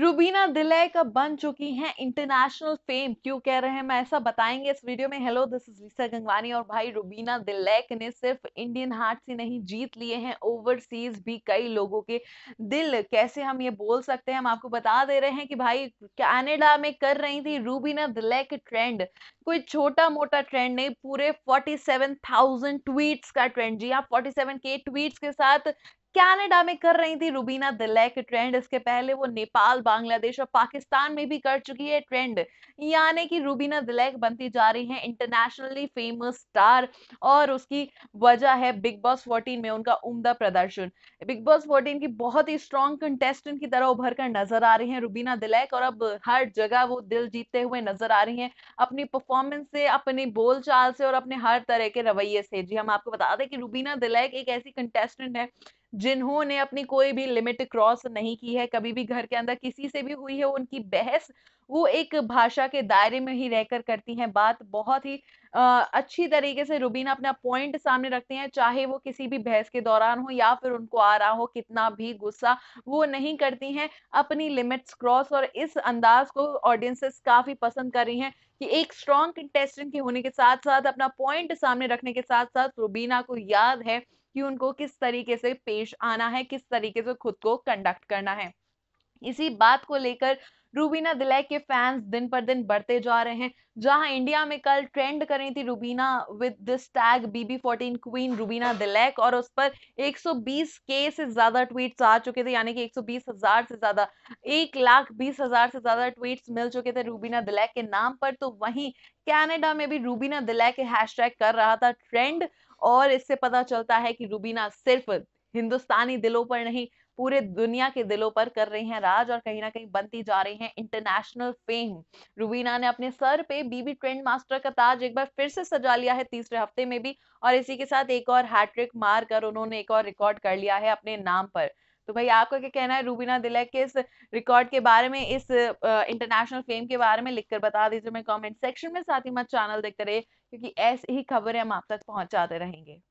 रूबीना दिलय का बन चुकी हैं इंटरनेशनल फेम क्यों कह रहे हैं मैं ऐसा बताएंगे इस वीडियो में hello this is Lisa Gangwani और भाई रूबीना दिलैक ने सिर्फ इंडियन हार्ट से नहीं जीत लिए हैं ओवरसीज भी कई लोगों के दिल कैसे हम ये बोल सकते हैं हम आपको बता दे रहे हैं कि भाई कैनेडा में कर रही थी रूबीना दिलैक ट्रेंड कोई छोटा मोटा ट्रेंड नहीं पूरे फोर्टी ट्वीट्स का ट्रेंड जी हाँ फोर्टी के ट्वीट्स के साथ कनाडा में कर रही थी रुबीना दिलैक ट्रेंड इसके पहले वो नेपाल बांग्लादेश और पाकिस्तान में भी कर चुकी है ट्रेंड यानी कि रुबीना दिलैक बनती जा रही है इंटरनेशनली फेमस स्टार और उसकी वजह है बिग बॉस 14 में उनका उम्दा प्रदर्शन बिग बॉस 14 की बहुत ही स्ट्रॉन्ग कंटेस्टेंट की तरह उभर कर नजर आ रही है रुबीना दिलैक और अब हर जगह वो दिल जीतते हुए नजर आ रही है अपनी परफॉर्मेंस से अपने बोल चाल से और अपने हर तरह के रवैये से जी हम आपको बता दें कि रुबीना दिलैक एक ऐसी कंटेस्टेंट है जिन्होंने अपनी कोई भी लिमिट क्रॉस नहीं की है कभी भी घर के अंदर किसी से भी हुई है उनकी बहस वो एक भाषा के दायरे में ही रहकर करती हैं बात बहुत ही आ, अच्छी तरीके से रुबीना अपना पॉइंट सामने रखते हैं चाहे वो किसी भी बहस के दौरान हो या फिर उनको आ रहा हो कितना भी गुस्सा वो नहीं करती हैं अपनी लिमिट्स क्रॉस और इस अंदाज को ऑडियंसेस काफ़ी पसंद कर रही हैं कि एक स्ट्रॉन्ग कंटेस्टेंट के होने के साथ साथ अपना पॉइंट सामने रखने के साथ साथ रुबीना को याद है कि उनको किस तरीके से पेश आना है किस तरीके से खुद को कंडक्ट करना है इसी बात को लेकर रूबीना दिलै के फैंस दिन पर दिन बढ़ते जा रहे हैं जहां इंडिया में कल ट्रेंड कर रही थी Rubina with this tag BB fourteen queen Rubina Dilaik और उस पर 120 के से ज्यादा ट्वीट्स आ चुके थे यानी कि बीस हजार से ज्यादा एक लाख बीस हजार से ज्यादा ट्वीट्स मिल चुके थे रूबीना दिलैक के नाम पर तो वहीं कैनेडा में भी रूबीना दिलैक टैग कर रहा था ट्रेंड और इससे पता चलता है कि रूबीना सिर्फ हिंदुस्तानी दिलों पर नहीं पूरे दुनिया के दिलों पर कर रहे हैं राज और कहीं ना कहीं बनती जा रही हैं इंटरनेशनल फेम रुबीना ने अपने सर पे बीबी ट्रेंड मास्टर का ताज एक बार फिर से सजा लिया है तीसरे हफ्ते में भी और इसी के साथ एक और हैट्रिक मार कर उन्होंने एक और रिकॉर्ड कर लिया है अपने नाम पर तो भाई आपका क्या कहना है रूबीना दिलैक के इस रिकॉर्ड के बारे में इस इंटरनेशनल फेम के बारे में लिखकर बता दीजिए मैं कमेंट सेक्शन में साथ ही मत चैनल देखते रहे क्योंकि ऐसी ही खबरें हम आप तक पहुंचाते रहेंगे